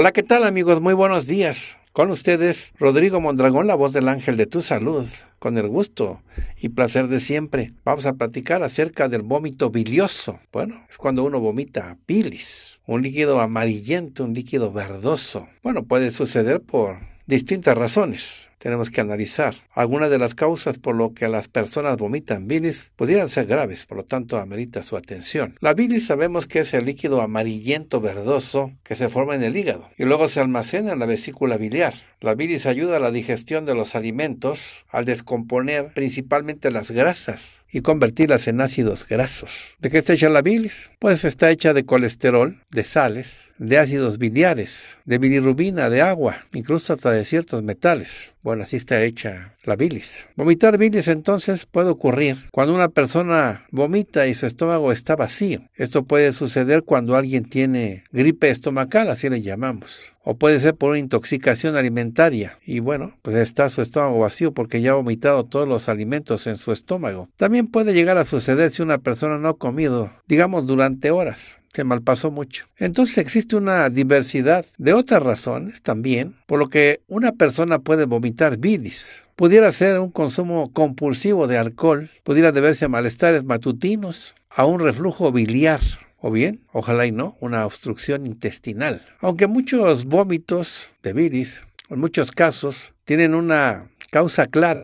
Hola, ¿qué tal amigos? Muy buenos días. Con ustedes, Rodrigo Mondragón, la voz del ángel de tu salud, con el gusto y placer de siempre. Vamos a platicar acerca del vómito bilioso. Bueno, es cuando uno vomita bilis, un líquido amarillento, un líquido verdoso. Bueno, puede suceder por distintas razones tenemos que analizar. Algunas de las causas por lo que las personas vomitan bilis podrían ser graves, por lo tanto amerita su atención. La bilis sabemos que es el líquido amarillento verdoso que se forma en el hígado y luego se almacena en la vesícula biliar. La bilis ayuda a la digestión de los alimentos al descomponer principalmente las grasas y convertirlas en ácidos grasos. ¿De qué está hecha la bilis? Pues está hecha de colesterol, de sales, de ácidos biliares, de bilirrubina, de agua, incluso hasta de ciertos metales. Bueno, así está hecha la bilis. Vomitar bilis entonces puede ocurrir cuando una persona vomita y su estómago está vacío. Esto puede suceder cuando alguien tiene gripe estomacal, así le llamamos. O puede ser por una intoxicación alimentaria. Y bueno, pues está su estómago vacío porque ya ha vomitado todos los alimentos en su estómago. También puede llegar a suceder si una persona no ha comido, digamos, durante horas se malpasó mucho. Entonces existe una diversidad de otras razones también, por lo que una persona puede vomitar bilis, pudiera ser un consumo compulsivo de alcohol, pudiera deberse a malestares matutinos, a un reflujo biliar, o bien, ojalá y no, una obstrucción intestinal. Aunque muchos vómitos de bilis, en muchos casos, tienen una causa clara,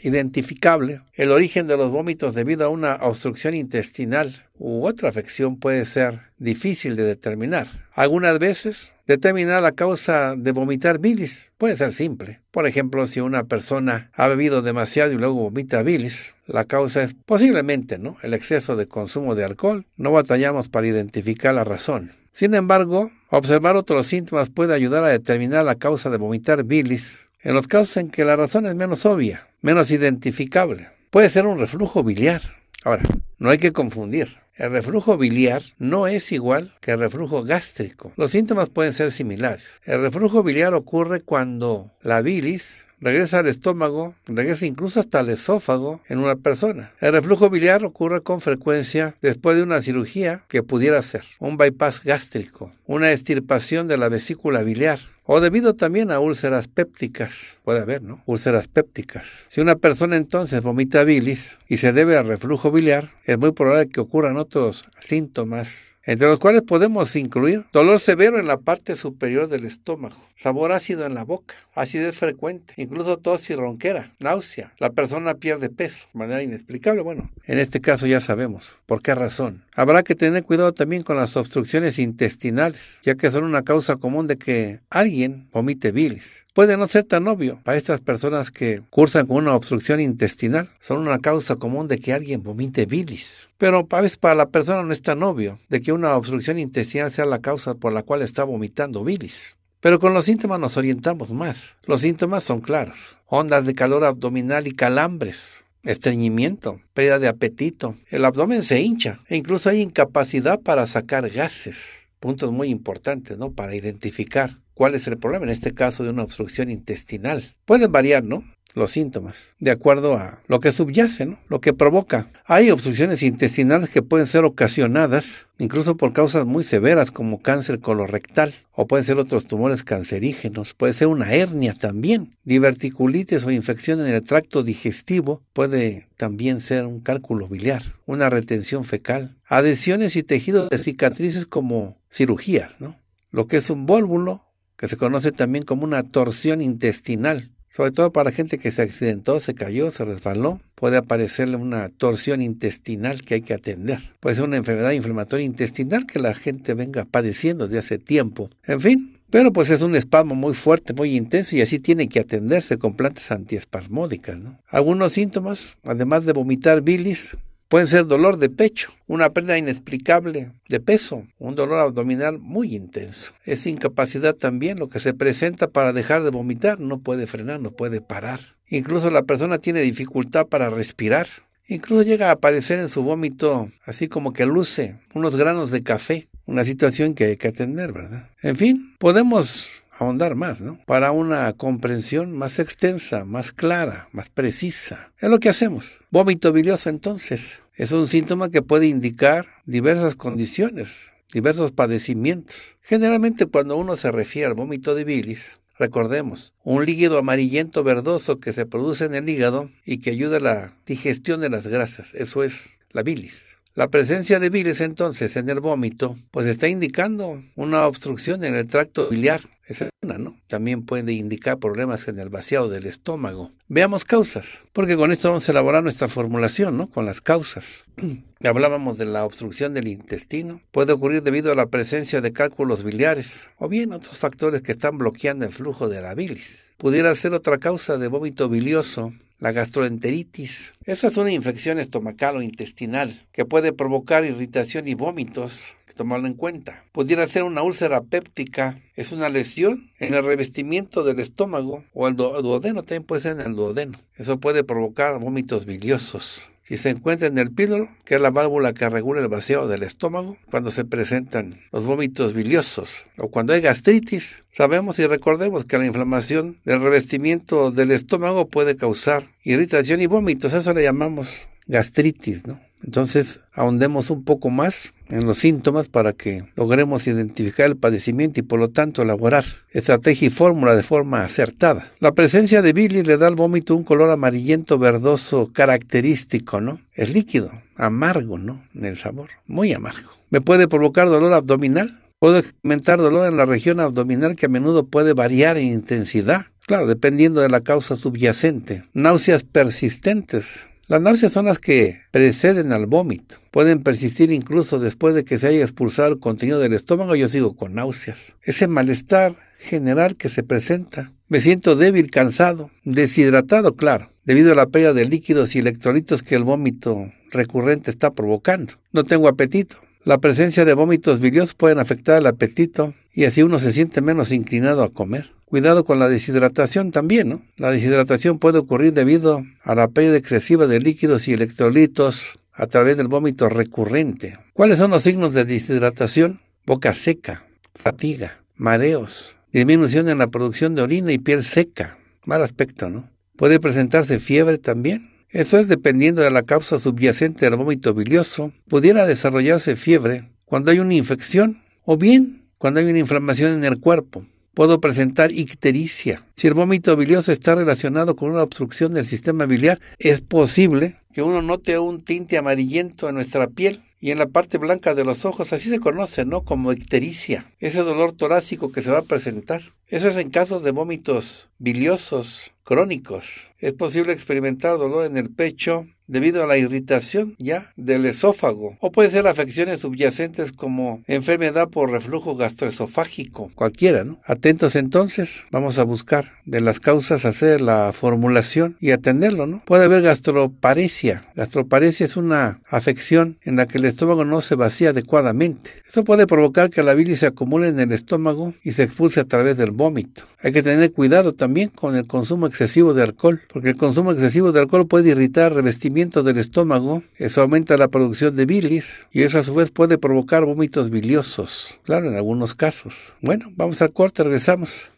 identificable, el origen de los vómitos debido a una obstrucción intestinal u otra afección puede ser difícil de determinar. Algunas veces, determinar la causa de vomitar bilis puede ser simple. Por ejemplo, si una persona ha bebido demasiado y luego vomita bilis, la causa es posiblemente ¿no? el exceso de consumo de alcohol. No batallamos para identificar la razón. Sin embargo, observar otros síntomas puede ayudar a determinar la causa de vomitar bilis en los casos en que la razón es menos obvia, menos identificable. Puede ser un reflujo biliar. Ahora, no hay que confundir. El reflujo biliar no es igual que el reflujo gástrico. Los síntomas pueden ser similares. El reflujo biliar ocurre cuando la bilis regresa al estómago, regresa incluso hasta el esófago en una persona. El reflujo biliar ocurre con frecuencia después de una cirugía que pudiera ser un bypass gástrico, una extirpación de la vesícula biliar, o debido también a úlceras pépticas. Puede haber, ¿no? Úlceras pépticas. Si una persona entonces vomita bilis y se debe al reflujo biliar, es muy probable que ocurran otros síntomas entre los cuales podemos incluir dolor severo en la parte superior del estómago, sabor ácido en la boca, acidez frecuente, incluso tos y ronquera, náusea. La persona pierde peso de manera inexplicable. Bueno, en este caso ya sabemos por qué razón. Habrá que tener cuidado también con las obstrucciones intestinales, ya que son una causa común de que alguien vomite bilis puede no ser tan obvio para estas personas que cursan con una obstrucción intestinal. Son una causa común de que alguien vomite bilis. Pero a veces para la persona no es tan obvio de que una obstrucción intestinal sea la causa por la cual está vomitando bilis. Pero con los síntomas nos orientamos más. Los síntomas son claros. Ondas de calor abdominal y calambres, estreñimiento, pérdida de apetito. El abdomen se hincha e incluso hay incapacidad para sacar gases. Puntos muy importantes, ¿no? Para identificar cuál es el problema, en este caso de una obstrucción intestinal. Pueden variar, ¿no? Los síntomas, de acuerdo a lo que subyace, ¿no? Lo que provoca. Hay obstrucciones intestinales que pueden ser ocasionadas incluso por causas muy severas como cáncer colorectal o pueden ser otros tumores cancerígenos, puede ser una hernia también, diverticulitis o infección en el tracto digestivo, puede también ser un cálculo biliar, una retención fecal, adhesiones y tejidos de cicatrices como cirugías, ¿no? Lo que es un vólvulo que se conoce también como una torsión intestinal. Sobre todo para gente que se accidentó, se cayó, se resbaló, puede aparecerle una torsión intestinal que hay que atender. Puede ser una enfermedad inflamatoria intestinal que la gente venga padeciendo desde hace tiempo. En fin, pero pues es un espasmo muy fuerte, muy intenso y así tiene que atenderse con plantas antiespasmódicas. Algunos síntomas, además de vomitar bilis, Pueden ser dolor de pecho, una pérdida inexplicable de peso, un dolor abdominal muy intenso. Es incapacidad también lo que se presenta para dejar de vomitar, no puede frenar, no puede parar. Incluso la persona tiene dificultad para respirar. Incluso llega a aparecer en su vómito, así como que luce, unos granos de café. Una situación que hay que atender, ¿verdad? En fin, podemos ahondar más, ¿no? Para una comprensión más extensa, más clara, más precisa. Es lo que hacemos. Vómito bilioso entonces es un síntoma que puede indicar diversas condiciones, diversos padecimientos. Generalmente cuando uno se refiere al vómito de bilis, recordemos, un líquido amarillento verdoso que se produce en el hígado y que ayuda a la digestión de las grasas, eso es la bilis. La presencia de bilis entonces en el vómito, pues está indicando una obstrucción en el tracto biliar. Esa es una, ¿no? También puede indicar problemas en el vaciado del estómago. Veamos causas, porque con esto vamos a elaborar nuestra formulación, ¿no? Con las causas. Hablábamos de la obstrucción del intestino. Puede ocurrir debido a la presencia de cálculos biliares o bien otros factores que están bloqueando el flujo de la bilis pudiera ser otra causa de vómito bilioso la gastroenteritis. Eso es una infección estomacal o intestinal que puede provocar irritación y vómitos tomarlo en cuenta. Pudiera ser una úlcera péptica, es una lesión en el revestimiento del estómago o el duodeno, también puede ser en el duodeno. Eso puede provocar vómitos biliosos. Si se encuentra en el píloro, que es la válvula que regula el vacío del estómago, cuando se presentan los vómitos biliosos o cuando hay gastritis, sabemos y recordemos que la inflamación del revestimiento del estómago puede causar irritación y vómitos, eso le llamamos gastritis, ¿no? Entonces, ahondemos un poco más en los síntomas para que logremos identificar el padecimiento y por lo tanto elaborar estrategia y fórmula de forma acertada. La presencia de bilis le da al vómito un color amarillento verdoso característico, ¿no? Es líquido, amargo, ¿no? En el sabor, muy amargo. Me puede provocar dolor abdominal. Puedo aumentar dolor en la región abdominal que a menudo puede variar en intensidad, claro, dependiendo de la causa subyacente. Náuseas persistentes, las náuseas son las que preceden al vómito. Pueden persistir incluso después de que se haya expulsado el contenido del estómago. Yo sigo con náuseas. Ese malestar general que se presenta. Me siento débil, cansado, deshidratado, claro, debido a la pérdida de líquidos y electrolitos que el vómito recurrente está provocando. No tengo apetito. La presencia de vómitos biliosos pueden afectar el apetito y así uno se siente menos inclinado a comer. Cuidado con la deshidratación también, ¿no? La deshidratación puede ocurrir debido a la pérdida excesiva de líquidos y electrolitos a través del vómito recurrente. ¿Cuáles son los signos de deshidratación? Boca seca, fatiga, mareos, disminución en la producción de orina y piel seca. Mal aspecto, ¿no? Puede presentarse fiebre también. Eso es dependiendo de la causa subyacente del vómito bilioso. Pudiera desarrollarse fiebre cuando hay una infección o bien cuando hay una inflamación en el cuerpo puedo presentar ictericia. Si el vómito bilioso está relacionado con una obstrucción del sistema biliar, es posible que uno note un tinte amarillento en nuestra piel y en la parte blanca de los ojos, así se conoce, ¿no? Como ictericia, ese dolor torácico que se va a presentar. Eso es en casos de vómitos biliosos crónicos. Es posible experimentar dolor en el pecho, debido a la irritación ya del esófago o puede ser afecciones subyacentes como enfermedad por reflujo gastroesofágico, cualquiera, ¿no? Atentos entonces, vamos a buscar de las causas, hacer la formulación y atenderlo, ¿no? Puede haber gastroparesia. Gastroparesia es una afección en la que el estómago no se vacía adecuadamente. Eso puede provocar que la bilis se acumule en el estómago y se expulse a través del vómito. Hay que tener cuidado también con el consumo excesivo de alcohol, porque el consumo excesivo de alcohol puede irritar revestimientos del estómago, eso aumenta la producción de bilis y eso a su vez puede provocar vómitos biliosos, claro, en algunos casos. Bueno, vamos al corte, regresamos.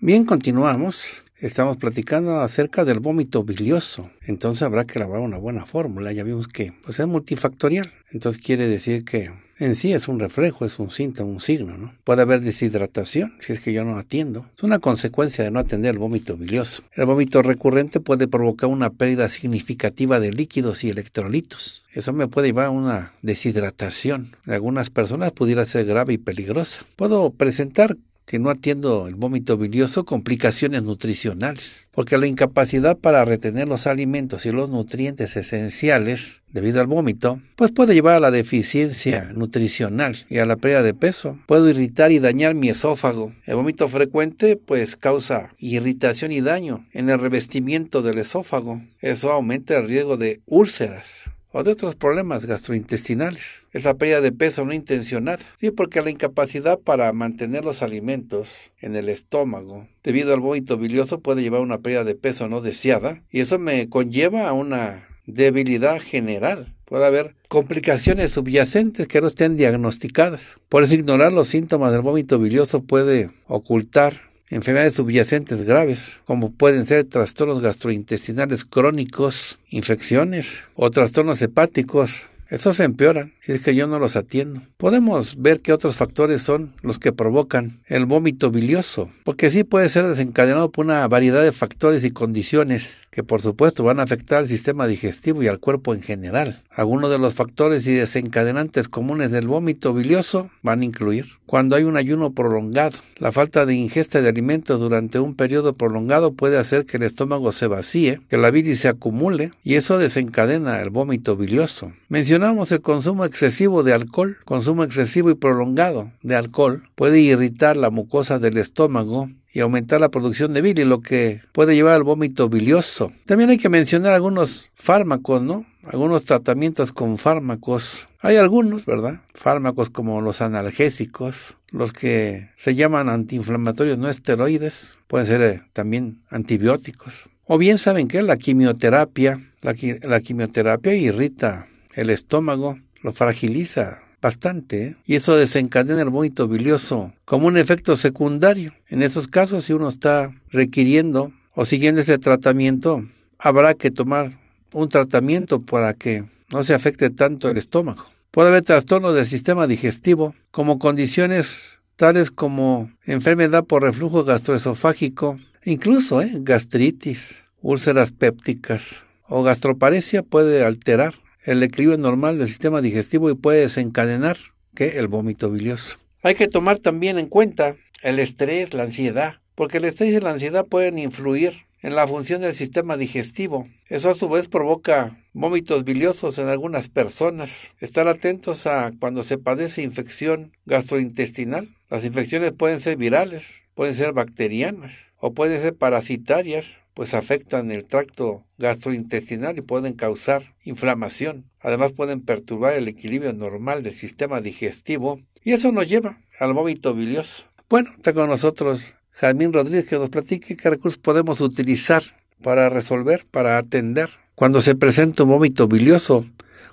Bien, continuamos. Estamos platicando acerca del vómito bilioso. Entonces habrá que elaborar una buena fórmula. Ya vimos que pues es multifactorial. Entonces quiere decir que en sí es un reflejo, es un síntoma, un signo, ¿no? Puede haber deshidratación, si es que yo no atiendo. Es una consecuencia de no atender el vómito bilioso. El vómito recurrente puede provocar una pérdida significativa de líquidos y electrolitos. Eso me puede llevar a una deshidratación. En algunas personas pudiera ser grave y peligrosa. Puedo presentar no atiendo el vómito bilioso, complicaciones nutricionales, porque la incapacidad para retener los alimentos y los nutrientes esenciales debido al vómito, pues puede llevar a la deficiencia nutricional y a la pérdida de peso. Puedo irritar y dañar mi esófago. El vómito frecuente pues causa irritación y daño en el revestimiento del esófago. Eso aumenta el riesgo de úlceras o de otros problemas gastrointestinales. Esa pérdida de peso no intencionada, sí porque la incapacidad para mantener los alimentos en el estómago debido al vómito bilioso puede llevar a una pérdida de peso no deseada y eso me conlleva a una debilidad general. Puede haber complicaciones subyacentes que no estén diagnosticadas. Por eso ignorar los síntomas del vómito bilioso puede ocultar enfermedades subyacentes graves, como pueden ser trastornos gastrointestinales crónicos, infecciones o trastornos hepáticos. Esos se empeoran si es que yo no los atiendo. Podemos ver qué otros factores son los que provocan el vómito bilioso, porque sí puede ser desencadenado por una variedad de factores y condiciones que por supuesto van a afectar al sistema digestivo y al cuerpo en general. Algunos de los factores y desencadenantes comunes del vómito bilioso van a incluir cuando hay un ayuno prolongado. La falta de ingesta de alimentos durante un periodo prolongado puede hacer que el estómago se vacíe, que la bilis se acumule y eso desencadena el vómito bilioso. Mencionamos el consumo excesivo de alcohol. Consumo excesivo y prolongado de alcohol puede irritar la mucosa del estómago y aumentar la producción de bilis, lo que puede llevar al vómito bilioso. También hay que mencionar algunos fármacos, ¿no? Algunos tratamientos con fármacos. Hay algunos, ¿verdad? Fármacos como los analgésicos, los que se llaman antiinflamatorios no esteroides, pueden ser eh, también antibióticos. O bien saben qué? la quimioterapia, la quimioterapia irrita el estómago, lo fragiliza, bastante y eso desencadena el vómito bilioso como un efecto secundario. En esos casos, si uno está requiriendo o siguiendo ese tratamiento, habrá que tomar un tratamiento para que no se afecte tanto el estómago. Puede haber trastornos del sistema digestivo como condiciones tales como enfermedad por reflujo gastroesofágico, incluso ¿eh? gastritis, úlceras pépticas o gastroparesia puede alterar el equilibrio normal del sistema digestivo y puede desencadenar que el vómito bilioso. Hay que tomar también en cuenta el estrés, la ansiedad, porque el estrés y la ansiedad pueden influir en la función del sistema digestivo. Eso a su vez provoca vómitos biliosos en algunas personas. Estar atentos a cuando se padece infección gastrointestinal. Las infecciones pueden ser virales, pueden ser bacterianas o pueden ser parasitarias pues afectan el tracto gastrointestinal y pueden causar inflamación. Además pueden perturbar el equilibrio normal del sistema digestivo y eso nos lleva al vómito bilioso. Bueno, está con nosotros Jamín Rodríguez que nos platique qué recursos podemos utilizar para resolver, para atender cuando se presenta un vómito bilioso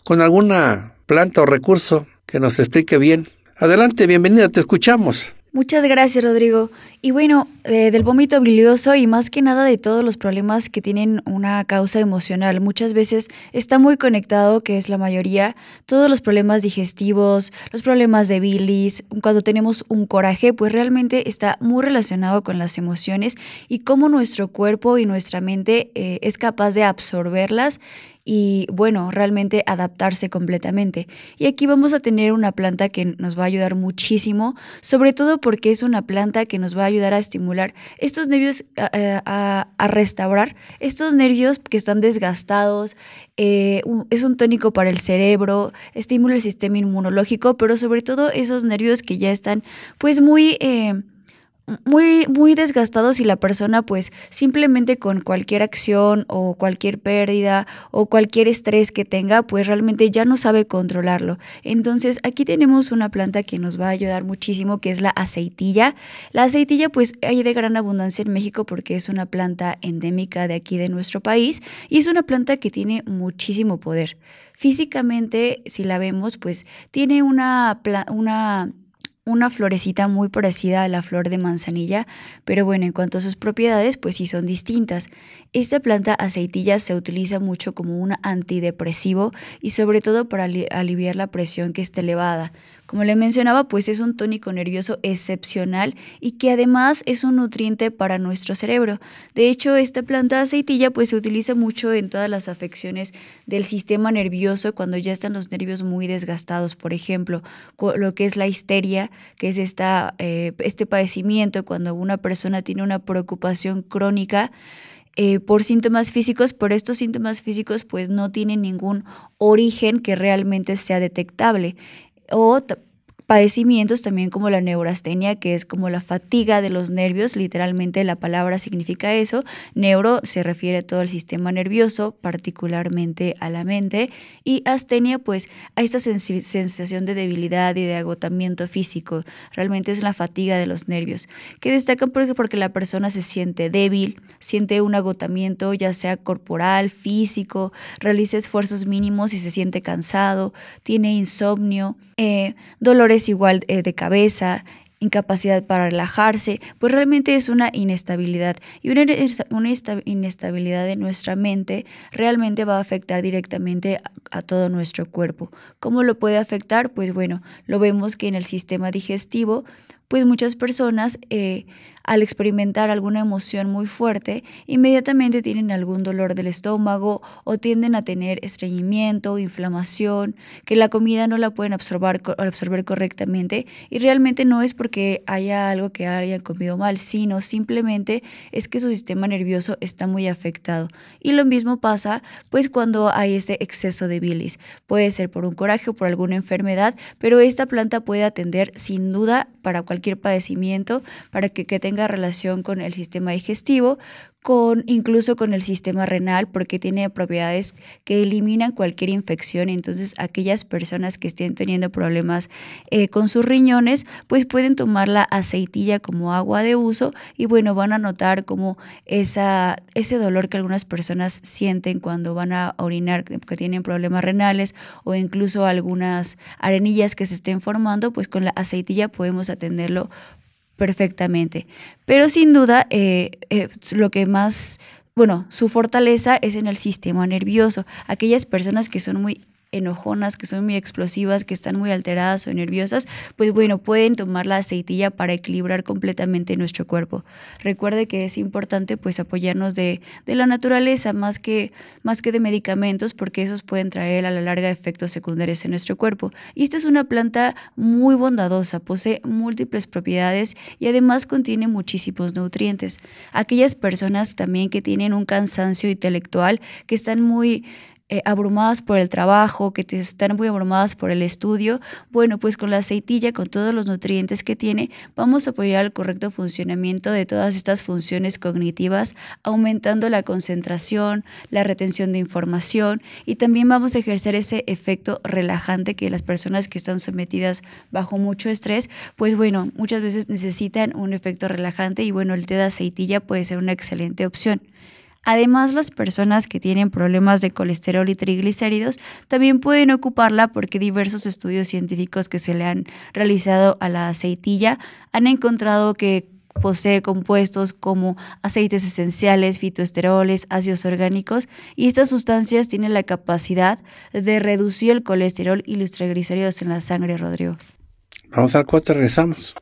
con alguna planta o recurso que nos explique bien. Adelante, bienvenida, te escuchamos. Muchas gracias, Rodrigo. Y bueno, eh, del vómito bilioso y más que nada de todos los problemas que tienen una causa emocional. Muchas veces está muy conectado, que es la mayoría, todos los problemas digestivos, los problemas de bilis, cuando tenemos un coraje, pues realmente está muy relacionado con las emociones y cómo nuestro cuerpo y nuestra mente eh, es capaz de absorberlas y bueno, realmente adaptarse completamente. Y aquí vamos a tener una planta que nos va a ayudar muchísimo, sobre todo porque es una planta que nos va a ayudar a estimular estos nervios, a, eh, restaurar estos nervios que están desgastados. Eh, es un tónico para el cerebro, estimula el sistema inmunológico, pero sobre todo esos nervios que ya están pues muy... Eh, muy, muy desgastados y la persona pues simplemente con cualquier acción o cualquier pérdida o cualquier estrés que tenga pues realmente ya no sabe controlarlo. Entonces aquí tenemos una planta que nos va a ayudar muchísimo que es la aceitilla. La aceitilla pues hay de gran abundancia en México porque es una planta endémica de aquí de nuestro país y es una planta que tiene muchísimo poder. Físicamente si la vemos pues tiene una, una una florecita muy parecida a la flor de manzanilla, pero bueno, en cuanto a sus propiedades, pues sí son distintas. Esta planta aceitilla se utiliza mucho como un antidepresivo y sobre todo para aliviar la presión que está elevada. Como le mencionaba, pues es un tónico nervioso excepcional y que además es un nutriente para nuestro cerebro. De hecho, esta planta aceitilla pues se utiliza mucho en todas las afecciones del sistema nervioso cuando ya están los nervios muy desgastados, por ejemplo, lo que es la histeria, que es esta, eh, este padecimiento cuando una persona tiene una preocupación crónica eh, por síntomas físicos, pero estos síntomas físicos pues no tienen ningún origen que realmente sea detectable o padecimientos también como la neurastenia, que es como la fatiga de los nervios, literalmente la palabra significa eso. Neuro se refiere a todo el sistema nervioso, particularmente a la mente, y astenia pues a esta sensación de debilidad y de agotamiento físico. Realmente es la fatiga de los nervios, que destacan porque, la persona se siente débil, siente un agotamiento ya sea corporal, físico, realiza esfuerzos mínimos y se siente cansado, tiene insomnio, eh, dolores igual eh, de cabeza, incapacidad para relajarse, pues realmente es una inestabilidad. Y una, inestabilidad de nuestra mente realmente va a afectar directamente a, todo nuestro cuerpo. ¿Cómo lo puede afectar? Pues bueno, lo vemos que en el sistema digestivo, pues muchas personas eh, al experimentar alguna emoción muy fuerte, inmediatamente tienen algún dolor del estómago o tienden a tener estreñimiento, inflamación, que la comida no la pueden absorber, correctamente y realmente no es porque haya algo que hayan comido mal, sino simplemente es que su sistema nervioso está muy afectado. Y lo mismo pasa pues cuando hay ese exceso de bilis. Puede ser por un coraje o por alguna enfermedad, pero esta planta puede atender sin duda para cualquier padecimiento, para que, que tenga relación con el sistema digestivo, con incluso con el sistema renal, porque tiene propiedades que eliminan cualquier infección. Entonces, aquellas personas que estén teniendo problemas eh, con sus riñones, pues pueden tomar la aceitilla como agua de uso y bueno, van a notar como esa, ese dolor que algunas personas sienten cuando van a orinar, que tienen problemas renales o incluso algunas arenillas que se estén formando, pues con la aceitilla podemos atenderlo perfectamente. Pero sin duda, eh, eh, lo que más, bueno, su fortaleza es en el sistema nervioso. Aquellas personas que son muy enojonas, que son muy explosivas, que están muy alteradas o nerviosas, pues bueno, pueden tomar la aceitilla para equilibrar completamente nuestro cuerpo. Recuerde que es importante pues apoyarnos de, de la naturaleza más que, más que de medicamentos porque esos pueden traer a la larga efectos secundarios en nuestro cuerpo. Y esta es una planta muy bondadosa, posee múltiples propiedades y además contiene muchísimos nutrientes. Aquellas personas también que tienen un cansancio intelectual, que están muy eh, abrumadas por el trabajo, que te están muy abrumadas por el estudio, bueno, pues con la aceitilla, con todos los nutrientes que tiene, vamos a apoyar el correcto funcionamiento de todas estas funciones cognitivas, aumentando la concentración, la retención de información y también vamos a ejercer ese efecto relajante que las personas que están sometidas bajo mucho estrés, pues bueno, muchas veces necesitan un efecto relajante y bueno, el té de aceitilla puede ser una excelente opción. Además, las personas que tienen problemas de colesterol y triglicéridos también pueden ocuparla porque diversos estudios científicos que se le han realizado a la aceitilla han encontrado que posee compuestos como aceites esenciales, fitoesteroles, ácidos orgánicos y estas sustancias tienen la capacidad de reducir el colesterol y los triglicéridos en la sangre, Rodrigo. Vamos al corte, regresamos.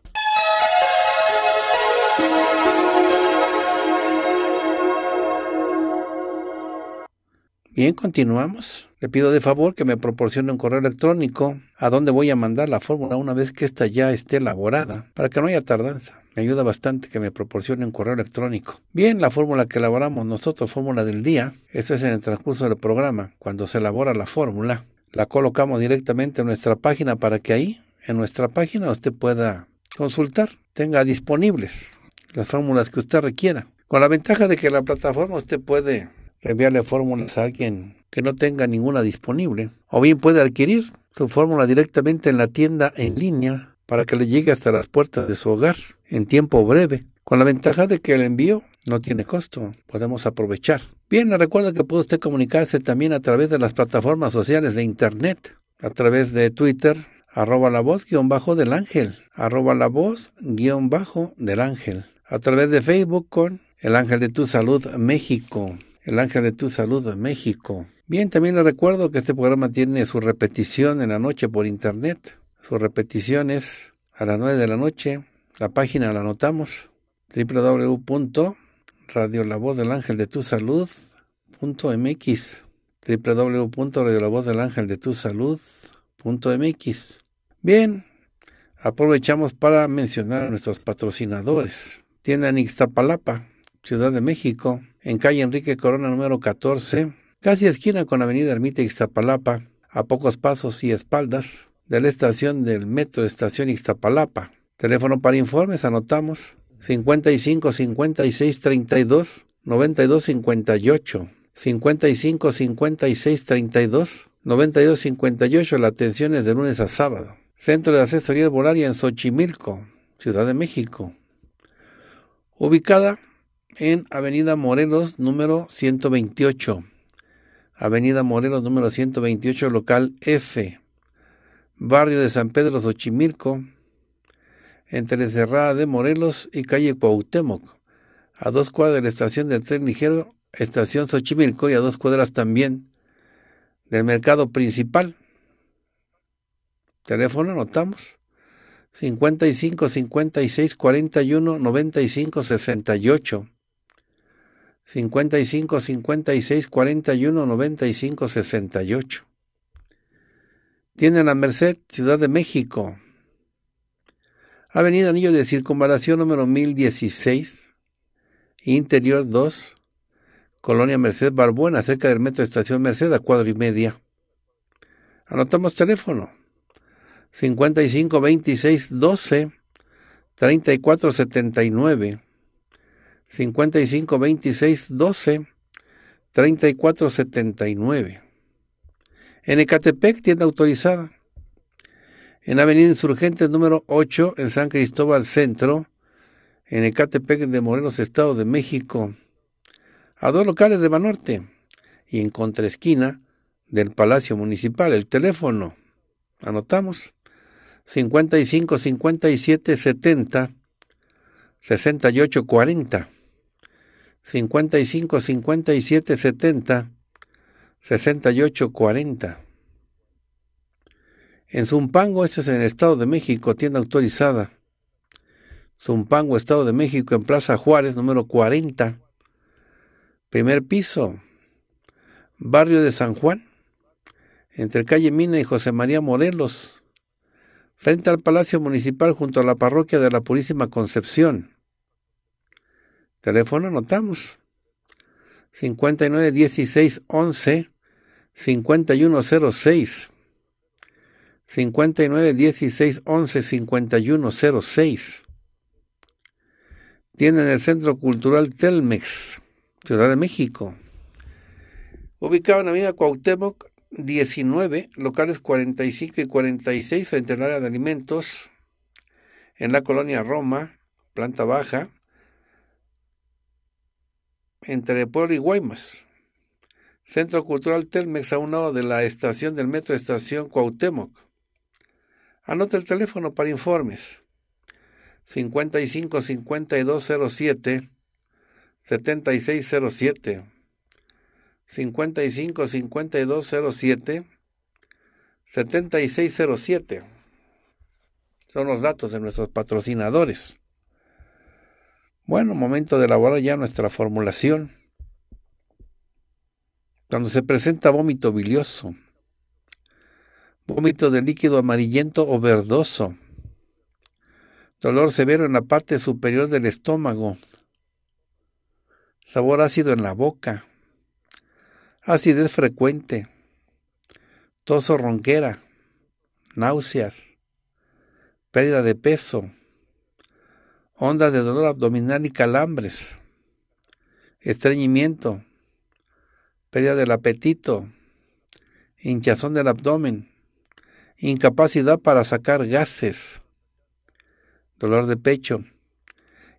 Bien, continuamos. Le pido de favor que me proporcione un correo electrónico a donde voy a mandar la fórmula una vez que ésta ya esté elaborada, para que no haya tardanza. Me ayuda bastante que me proporcione un correo electrónico. Bien, la fórmula que elaboramos nosotros, fórmula del día, eso es en el transcurso del programa, cuando se elabora la fórmula, la colocamos directamente en nuestra página para que ahí, en nuestra página, usted pueda consultar, tenga disponibles las fórmulas que usted requiera. Con la ventaja de que la plataforma usted puede Enviarle fórmulas a alguien que no tenga ninguna disponible. O bien puede adquirir su fórmula directamente en la tienda en línea para que le llegue hasta las puertas de su hogar en tiempo breve, con la ventaja de que el envío no tiene costo, podemos aprovechar. Bien, le recuerdo que puede usted comunicarse también a través de las plataformas sociales de Internet, a través de Twitter, arroba la voz guión bajo del ángel, arroba la voz guión bajo del ángel, a través de Facebook con El Ángel de Tu Salud México, el Ángel de tu Salud en México. Bien, también les recuerdo que este programa tiene su repetición en la noche por internet. Su repetición es a las 9 de la noche. La página la anotamos www.radiolavozdelangeldetusalud.mx www.radiolavozdelangeldetusalud.mx Bien, aprovechamos para mencionar a nuestros patrocinadores. Tienda en Ciudad de México, en calle Enrique Corona número 14, casi esquina con Avenida Ermita Ixtapalapa, a pocos pasos y espaldas de la estación del Metro Estación Ixtapalapa. Teléfono para informes, anotamos 55 56 32 92 58. 55 56 32 92 58. La atención es de lunes a sábado. Centro de Asesoría Volaria en Xochimilco, Ciudad de México. Ubicada en Avenida Morelos número 128. Avenida Morelos número 128, local F. Barrio de San Pedro Xochimilco, entre Cerrada de Morelos y calle Cuauhtémoc, a dos cuadras de la estación del tren ligero, estación Xochimilco y a dos cuadras también del mercado principal. Teléfono, anotamos. 55 56 41 95 68. 55 56 41 95 68. Tiene la Merced, Ciudad de México. Avenida Anillo de Circunvalación número 1016, Interior 2, Colonia Merced Barbuena, cerca del Metro Estación Merced, a cuadro y media. Anotamos teléfono. 55 26 12 34 79 55 26 12 34 79. En Ecatepec, tienda autorizada. En Avenida Insurgente, número 8, en San Cristóbal Centro, en Ecatepec de Morelos, Estado de México. A dos locales de Banorte y en contraesquina del Palacio Municipal. El teléfono, anotamos, 55 57 70 68 40. 55 57 70 68 40. En Zumpango, este es en el Estado de México, tienda autorizada. Zumpango, Estado de México, en Plaza Juárez, número 40, primer piso, barrio de San Juan, entre calle Mina y José María Morelos, frente al Palacio Municipal junto a la parroquia de la Purísima Concepción. Teléfono anotamos. 59 16 11 5106. 59 16 11 5106. Tiene en el Centro Cultural Telmex, Ciudad de México. Ubicado en la avenida Cuauhtémoc 19, locales 45 y 46 frente al área de alimentos, en la colonia Roma, planta baja entre Puebla y Guaymas. Centro Cultural Telmex a un lado de la estación del metro Estación Cuauhtémoc. Anota el teléfono para informes. 55 5207 7607 55 5207 7607 Son los datos de nuestros patrocinadores. Bueno, momento de elaborar ya nuestra formulación. Cuando se presenta vómito bilioso, vómito de líquido amarillento o verdoso, dolor severo en la parte superior del estómago, sabor ácido en la boca, acidez frecuente, tos ronquera, náuseas, pérdida de peso, Ondas de dolor abdominal y calambres, estreñimiento, pérdida del apetito, hinchazón del abdomen, incapacidad para sacar gases, dolor de pecho,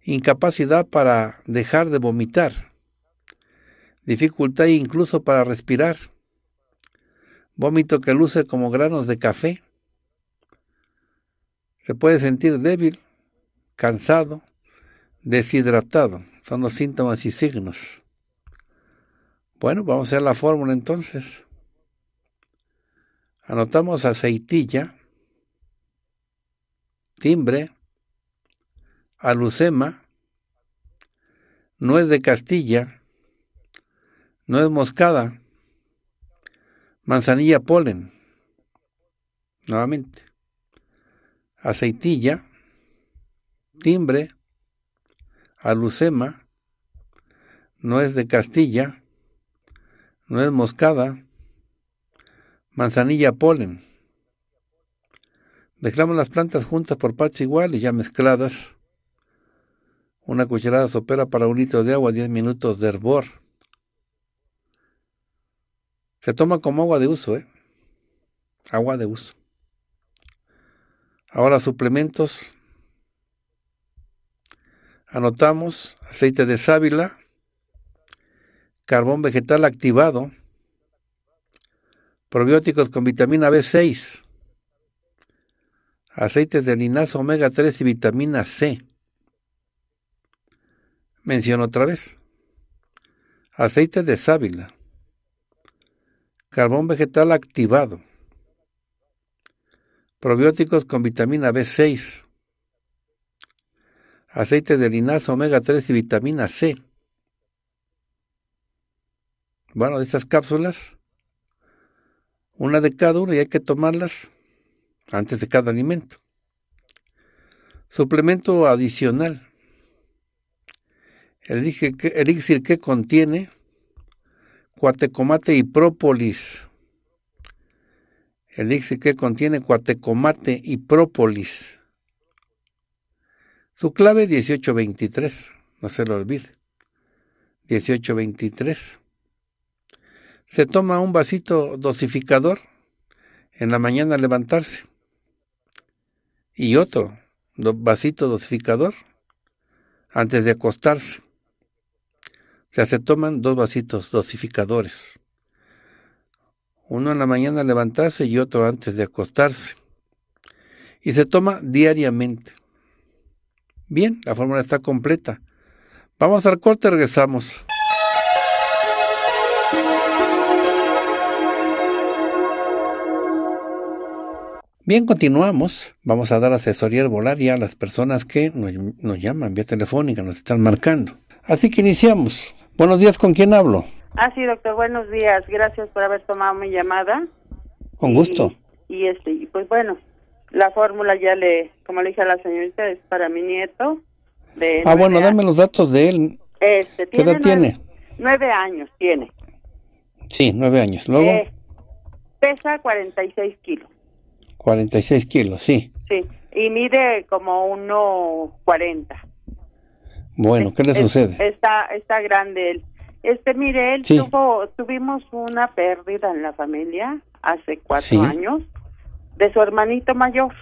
incapacidad para dejar de vomitar, dificultad incluso para respirar, vómito que luce como granos de café. Se puede sentir débil, cansado, deshidratado. Son los síntomas y signos. Bueno, vamos a hacer la fórmula entonces. Anotamos aceitilla, timbre, alucema, nuez de castilla, nuez moscada, manzanilla polen. Nuevamente, aceitilla, Timbre, alucema, es de Castilla, no es moscada, manzanilla polen. Mezclamos las plantas juntas por igual y ya mezcladas. Una cucharada sopera para un litro de agua, 10 minutos de hervor. Se toma como agua de uso, ¿eh? Agua de uso. Ahora suplementos. Anotamos aceite de sábila, carbón vegetal activado, probióticos con vitamina B6, aceite de linaza omega 3 y vitamina C. Menciono otra vez. Aceite de sábila, carbón vegetal activado, probióticos con vitamina B6, aceite de linaza, omega 3 y vitamina C. Bueno, de estas cápsulas, una de cada una y hay que tomarlas antes de cada alimento. Suplemento adicional. El elixir que contiene cuatecomate y própolis. El elixir que contiene cuatecomate y própolis. Su clave 1823, no se lo olvide. 1823. Se toma un vasito dosificador en la mañana al levantarse y otro vasito dosificador antes de acostarse. O sea, se toman dos vasitos dosificadores. Uno en la mañana al levantarse y otro antes de acostarse. Y se toma diariamente. Bien, la fórmula está completa. Vamos al corte, regresamos. Bien, continuamos. Vamos a dar asesoría y a las personas que nos, llaman vía telefónica, nos están marcando. Así que iniciamos. Buenos días, ¿con quién hablo? Ah, sí, doctor, buenos días. Gracias por haber tomado mi llamada. Con gusto. y este, y pues bueno, la fórmula ya le, como le dije a la señorita, es para mi nieto. De ah, bueno, dame los datos de él. Este, ¿Qué edad tiene? Nueve años tiene. Sí, nueve años. Luego. Eh, pesa 46 kilos. 46 kilos, sí. Sí, y mide como 1,40. Bueno, ¿qué le sucede? Está, está grande él. Este, mire, él tuvo, tuvimos una pérdida en la familia hace cuatro años de su hermanito mayor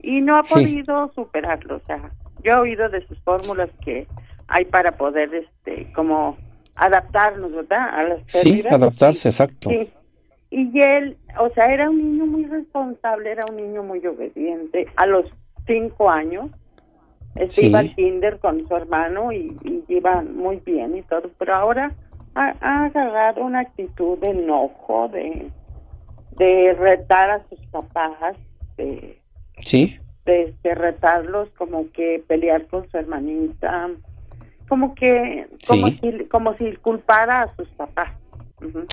y no ha podido superarlo. O sea, yo he oído de sus fórmulas que hay para poder, este, como adaptarnos, ¿verdad? A las pérdidas. Sí, adaptarse, exacto. Y él, o sea, era un niño muy responsable, era un niño muy obediente. A los cinco años, este, iba al kinder con su hermano y, iba muy bien y todo, pero ahora ha, ha agarrado una actitud de enojo, de de retar a sus papás, de, de, retarlos, como que pelear con su hermanita, como que, como, si, como si culpara a sus papás.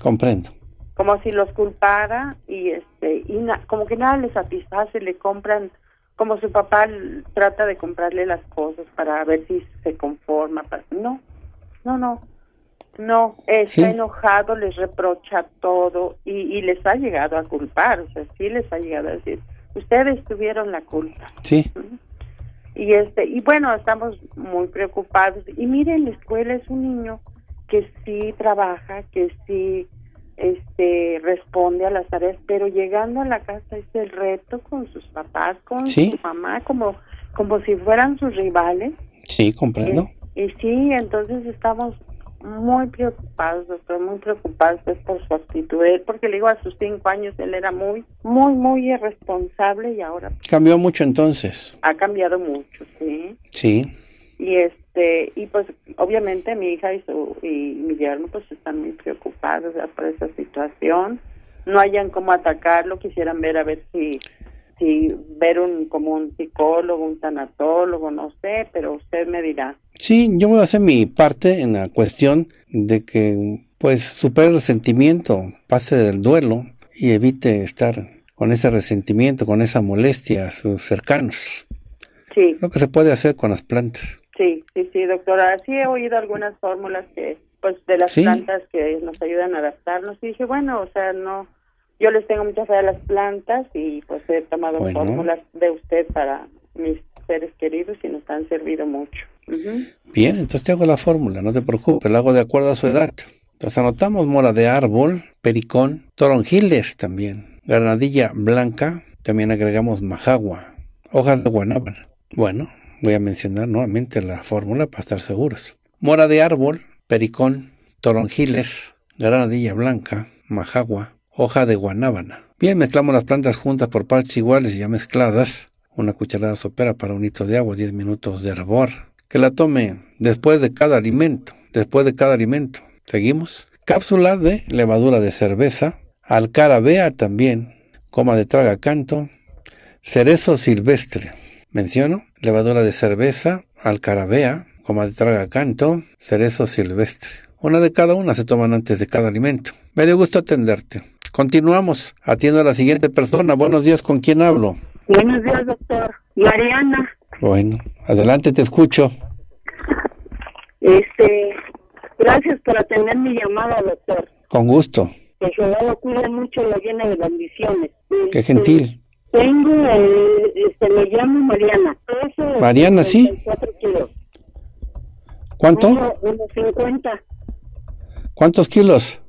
Comprendo. Como si los culpara y, este, y como que nada le satisface, le compran como su papá trata de comprarle las cosas para ver si se conforma. No, no, no. No, está enojado, les reprocha todo y, les ha llegado a culpar, o sea, sí les ha llegado a decir, ustedes tuvieron la culpa. Sí. Y este, y bueno, estamos muy preocupados. Y miren, la escuela es un niño que sí trabaja, que sí este responde a las tareas, pero llegando a la casa es el reto con sus papás, con su mamá, como como si fueran sus rivales. Sí, comprendo. y sí, entonces estamos muy preocupados, doctor, muy preocupados por su actitud. porque le digo, a sus cinco años él era muy, muy, muy irresponsable y ahora... Cambió mucho entonces. Ha cambiado mucho, sí. Sí. Y este, y pues obviamente mi hija y, su, y mi yerno pues están muy preocupados por esa situación. No hayan cómo atacarlo, quisieran ver a ver si si ver un como un psicólogo, un tanatólogo, no sé, pero usted me dirá. Sí, yo voy a hacer mi parte en la cuestión de que pues super el resentimiento, pase del duelo y evite estar con ese resentimiento, con esa molestia a sus cercanos. Sí. lo que se puede hacer con las plantas. Sí, sí, sí, doctora. Sí he oído algunas fórmulas que pues de las plantas que nos ayudan a adaptarnos y dije, bueno, o sea, no yo les tengo mucha fe a las plantas y pues he tomado fórmulas de usted para mis seres queridos y nos han servido mucho. Bien, entonces te hago la fórmula, no te preocupes, la hago de acuerdo a su edad. Entonces anotamos mora de árbol, pericón, toronjiles también, granadilla blanca, también agregamos majagua, hojas de guanábana. Bueno, voy a mencionar nuevamente la fórmula para estar seguros. Mora de árbol, pericón, toronjiles, granadilla blanca, majagua, hoja de guanábana. Bien, mezclamos las plantas juntas por partes iguales y ya mezcladas una cucharada sopera para un hito de agua, 10 minutos de hervor. Que la tome después de cada alimento, después de cada alimento. Seguimos. Cápsula de levadura de cerveza, alcarabea también, coma de traga canto, cerezo silvestre. Menciono levadura de cerveza, alcarabea, coma de traga canto, cerezo silvestre. Una de cada una se toman antes de cada alimento. Me dio gusto atenderte. Continuamos. Atiendo a la siguiente persona. Buenos días, ¿con quién hablo? Buenos días, doctor. Mariana. Bueno, adelante, te escucho. Este, gracias por atender mi llamada, doctor. Con gusto. Que Jehová lo cuide mucho, lo llena de bendiciones. Qué este, gentil. Tengo, este, me llamo Mariana. Mariana, sí. Kilos. ¿Cuánto? Uno, uno 50. ¿Cuántos kilos?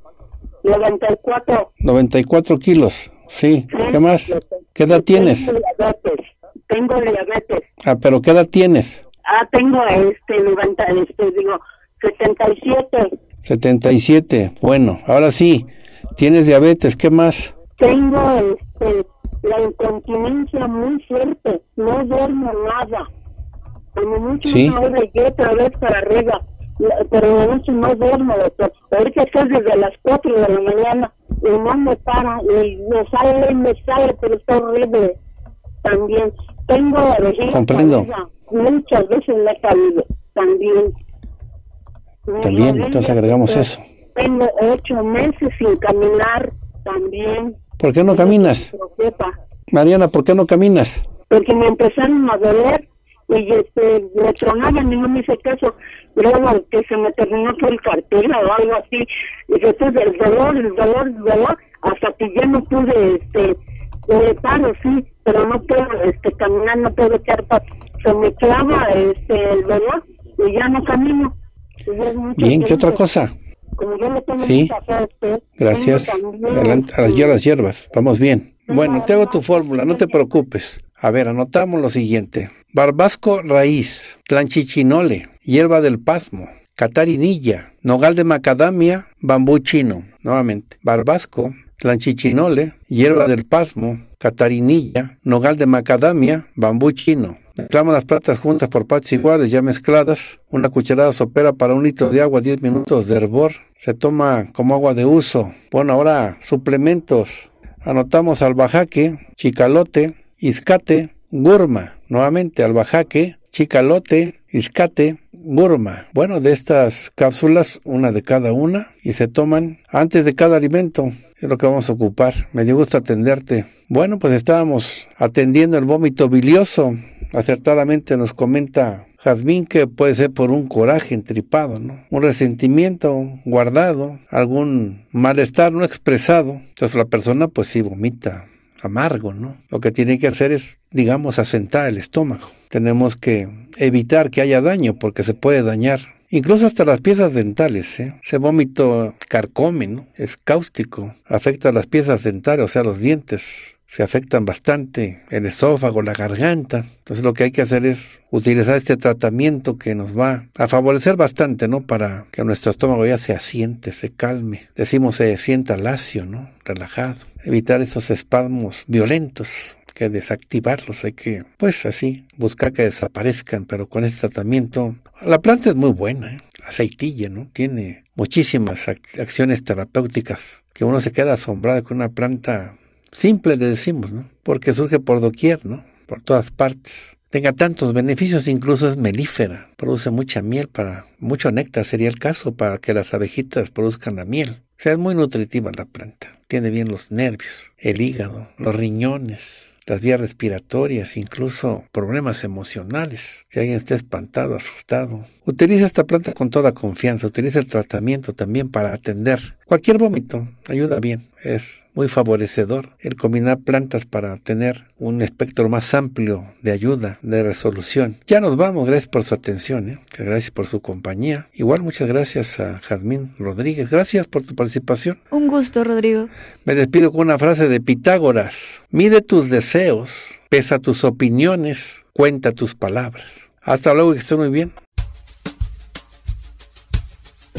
94. 94 kilos. Sí, ¿qué más? ¿Qué edad tienes? Tengo diabetes. Ah, pero ¿qué edad tienes? Ah, tengo este, 90, este, digo, 77. 77, bueno, ahora sí, tienes diabetes, ¿qué más? Tengo este, la incontinencia muy fuerte, no duermo nada. Como mucho ¿Sí? una hora otra vez para arriba, pero mucho no duermo, doctor. Ahorita estoy desde las 4 de la mañana y no me para y me sale me sale pero está horrible también tengo alergia comprendo muchas veces me ha caído también también entonces agregamos eso tengo ocho meses sin caminar también ¿por qué no caminas? Mariana ¿por qué no caminas? porque me empezaron a doler y este, me tronaban y no me hice caso. Luego que se me terminó todo el cartel o algo así. Y después del dolor, el dolor, el dolor, hasta que ya no pude, este, eh, paro, sí, pero no puedo, este, caminar, no puedo echar Se me clava, este, el dolor y ya no camino. Bien, ¿qué otra cosa? Como tengo sí. Gracias. Adelante, a las, hierbas, este, a las hierbas. Vamos bien. Bueno, te hago tu fórmula, no te preocupes. A ver, anotamos lo siguiente barbasco raíz, planchichinole, hierba del pasmo, catarinilla, nogal de macadamia, bambú chino. Nuevamente, barbasco, planchichinole, hierba del pasmo, catarinilla, nogal de macadamia, bambú chino. Mezclamos las plantas juntas por partes iguales, ya mezcladas. Una cucharada sopera para un litro de agua, 10 minutos de hervor. Se toma como agua de uso. Bueno, ahora suplementos. Anotamos albajaque, chicalote, iscate, gurma nuevamente albajaque, chicalote, iscate, Burma. Bueno, de estas cápsulas, una de cada una, y se toman antes de cada alimento. Es lo que vamos a ocupar. Me dio gusto atenderte. Bueno, pues estábamos atendiendo el vómito bilioso. Acertadamente nos comenta Jazmín que puede ser por un coraje entripado, ¿no? un resentimiento guardado, algún malestar no expresado. Entonces la persona pues sí vomita amargo, ¿no? Lo que tiene que hacer es, digamos, asentar el estómago. Tenemos que evitar que haya daño porque se puede dañar. Incluso hasta las piezas dentales. ¿eh? Ese vómito carcome, es cáustico, afecta a las piezas dentales, o sea, los dientes. Se afectan bastante el esófago, la garganta. Entonces lo que hay que hacer es utilizar este tratamiento que nos va a favorecer bastante, ¿no? Para que nuestro estómago ya se asiente, se calme. Decimos se sienta lacio, ¿no? Relajado evitar esos espasmos violentos que desactivarlos, hay que, pues así, buscar que desaparezcan, pero con este tratamiento, la planta es muy buena, ¿eh? aceitilla, ¿no? Tiene muchísimas acciones terapéuticas que uno se queda asombrado con una planta simple, le decimos, ¿no? Porque surge por doquier, ¿no? Por todas partes. Tenga tantos beneficios, incluso es melífera, produce mucha miel para, mucho néctar sería el caso para que las abejitas produzcan la miel sea, es muy nutritiva la planta. Tiene bien los nervios, el hígado, los riñones, las vías respiratorias, incluso problemas emocionales. Si alguien está espantado, asustado, Utiliza esta planta con toda confianza, utiliza el tratamiento también para atender. Cualquier vómito ayuda bien, es muy favorecedor el combinar plantas para tener un espectro más amplio de ayuda, de resolución. Ya nos vamos, gracias por su atención, ¿eh? gracias por su compañía. Igual muchas gracias a Jazmín Rodríguez, gracias por tu participación. Un gusto, Rodrigo. Me despido con una frase de Pitágoras. Mide tus deseos, pesa tus opiniones, cuenta tus palabras. Hasta luego, que estén muy bien.